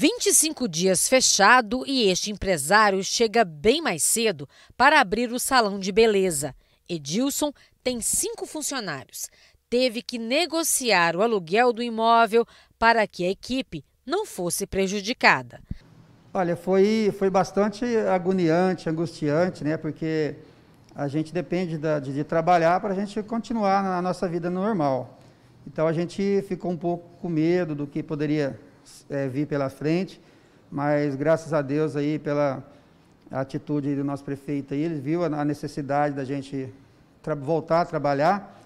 25 dias fechado e este empresário chega bem mais cedo para abrir o salão de beleza. Edilson tem cinco funcionários. Teve que negociar o aluguel do imóvel para que a equipe não fosse prejudicada. Olha, foi, foi bastante agoniante, angustiante, né? Porque a gente depende da, de, de trabalhar para a gente continuar na nossa vida normal. Então a gente ficou um pouco com medo do que poderia é, vir pela frente, mas graças a Deus aí pela atitude do nosso prefeito aí, ele viu a necessidade da gente voltar a trabalhar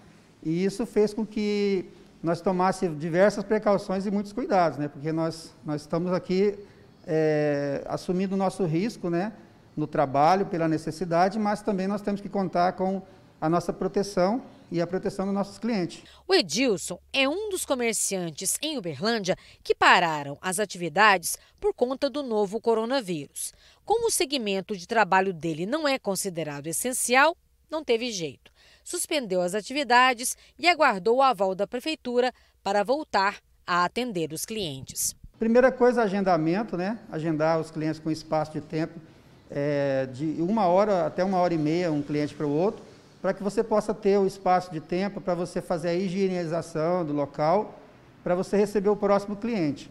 e isso fez com que nós tomássemos diversas precauções e muitos cuidados, né? Porque nós, nós estamos aqui é, assumindo o nosso risco, né? No trabalho, pela necessidade, mas também nós temos que contar com a nossa proteção e a proteção dos nossos clientes. O Edilson é um dos comerciantes em Uberlândia que pararam as atividades por conta do novo coronavírus. Como o segmento de trabalho dele não é considerado essencial, não teve jeito. Suspendeu as atividades e aguardou o aval da prefeitura para voltar a atender os clientes. Primeira coisa, agendamento, né? Agendar os clientes com espaço de tempo é, de uma hora até uma hora e meia, um cliente para o outro para que você possa ter o espaço de tempo para você fazer a higienização do local, para você receber o próximo cliente.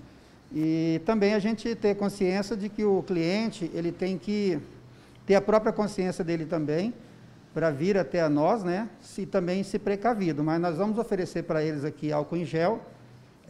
E também a gente ter consciência de que o cliente ele tem que ter a própria consciência dele também para vir até a nós, né? Se também se precavido. Mas nós vamos oferecer para eles aqui álcool em gel,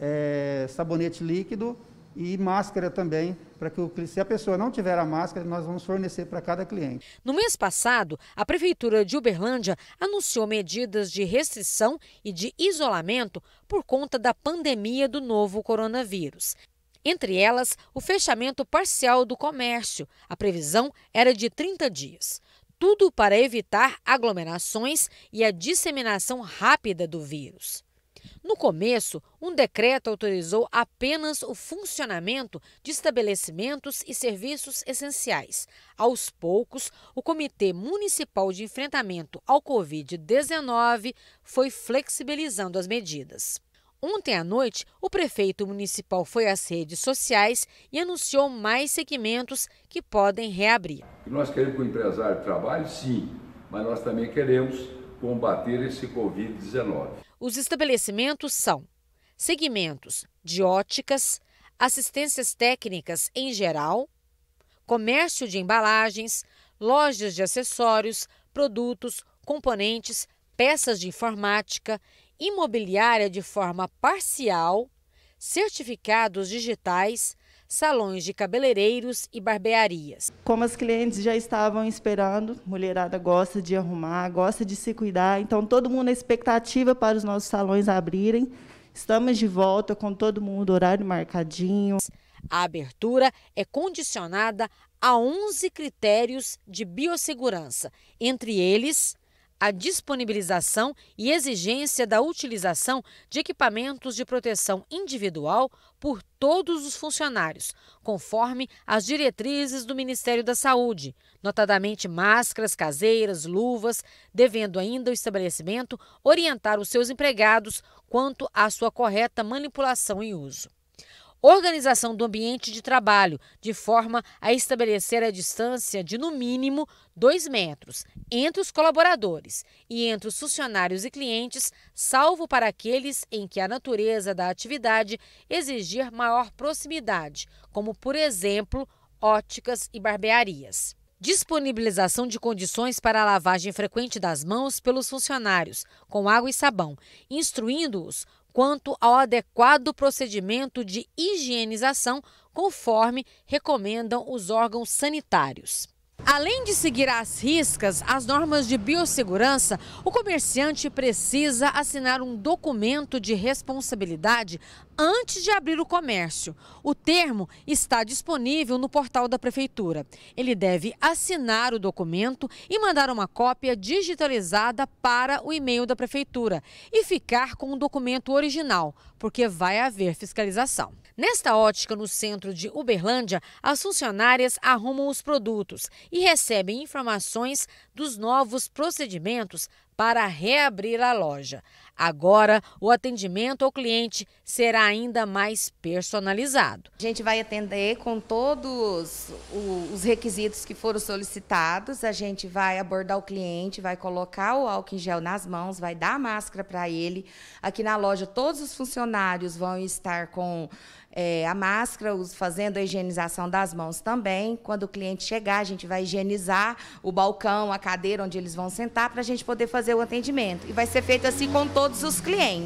é, sabonete líquido e máscara também, para que o, se a pessoa não tiver a máscara, nós vamos fornecer para cada cliente. No mês passado, a Prefeitura de Uberlândia anunciou medidas de restrição e de isolamento por conta da pandemia do novo coronavírus. Entre elas, o fechamento parcial do comércio. A previsão era de 30 dias. Tudo para evitar aglomerações e a disseminação rápida do vírus. No começo, um decreto autorizou apenas o funcionamento de estabelecimentos e serviços essenciais. Aos poucos, o Comitê Municipal de Enfrentamento ao Covid-19 foi flexibilizando as medidas. Ontem à noite, o prefeito municipal foi às redes sociais e anunciou mais segmentos que podem reabrir. Nós queremos que o empresário trabalhe, sim, mas nós também queremos combater esse Covid-19. Os estabelecimentos são segmentos de óticas, assistências técnicas em geral, comércio de embalagens, lojas de acessórios, produtos, componentes, peças de informática, imobiliária de forma parcial, certificados digitais, salões de cabeleireiros e barbearias. Como as clientes já estavam esperando, mulherada gosta de arrumar, gosta de se cuidar, então todo mundo na expectativa para os nossos salões abrirem. Estamos de volta com todo mundo, horário marcadinho. A abertura é condicionada a 11 critérios de biossegurança, entre eles a disponibilização e exigência da utilização de equipamentos de proteção individual por todos os funcionários, conforme as diretrizes do Ministério da Saúde, notadamente máscaras caseiras, luvas, devendo ainda o estabelecimento orientar os seus empregados quanto à sua correta manipulação e uso organização do ambiente de trabalho, de forma a estabelecer a distância de, no mínimo, dois metros entre os colaboradores e entre os funcionários e clientes, salvo para aqueles em que a natureza da atividade exigir maior proximidade, como, por exemplo, óticas e barbearias. Disponibilização de condições para a lavagem frequente das mãos pelos funcionários, com água e sabão, instruindo-os quanto ao adequado procedimento de higienização, conforme recomendam os órgãos sanitários. Além de seguir as riscas, as normas de biossegurança, o comerciante precisa assinar um documento de responsabilidade antes de abrir o comércio. O termo está disponível no portal da Prefeitura. Ele deve assinar o documento e mandar uma cópia digitalizada para o e-mail da Prefeitura e ficar com o documento original, porque vai haver fiscalização. Nesta ótica, no centro de Uberlândia, as funcionárias arrumam os produtos e recebem informações dos novos procedimentos para reabrir a loja. Agora, o atendimento ao cliente será ainda mais personalizado. A gente vai atender com todos os requisitos que foram solicitados. A gente vai abordar o cliente, vai colocar o álcool em gel nas mãos, vai dar a máscara para ele. Aqui na loja, todos os funcionários vão estar com é, a máscara, os, fazendo a higienização das mãos também. Quando o cliente chegar, a gente vai higienizar o balcão, a cadeira onde eles vão sentar, para a gente poder fazer o atendimento. E vai ser feito assim com todos os clientes.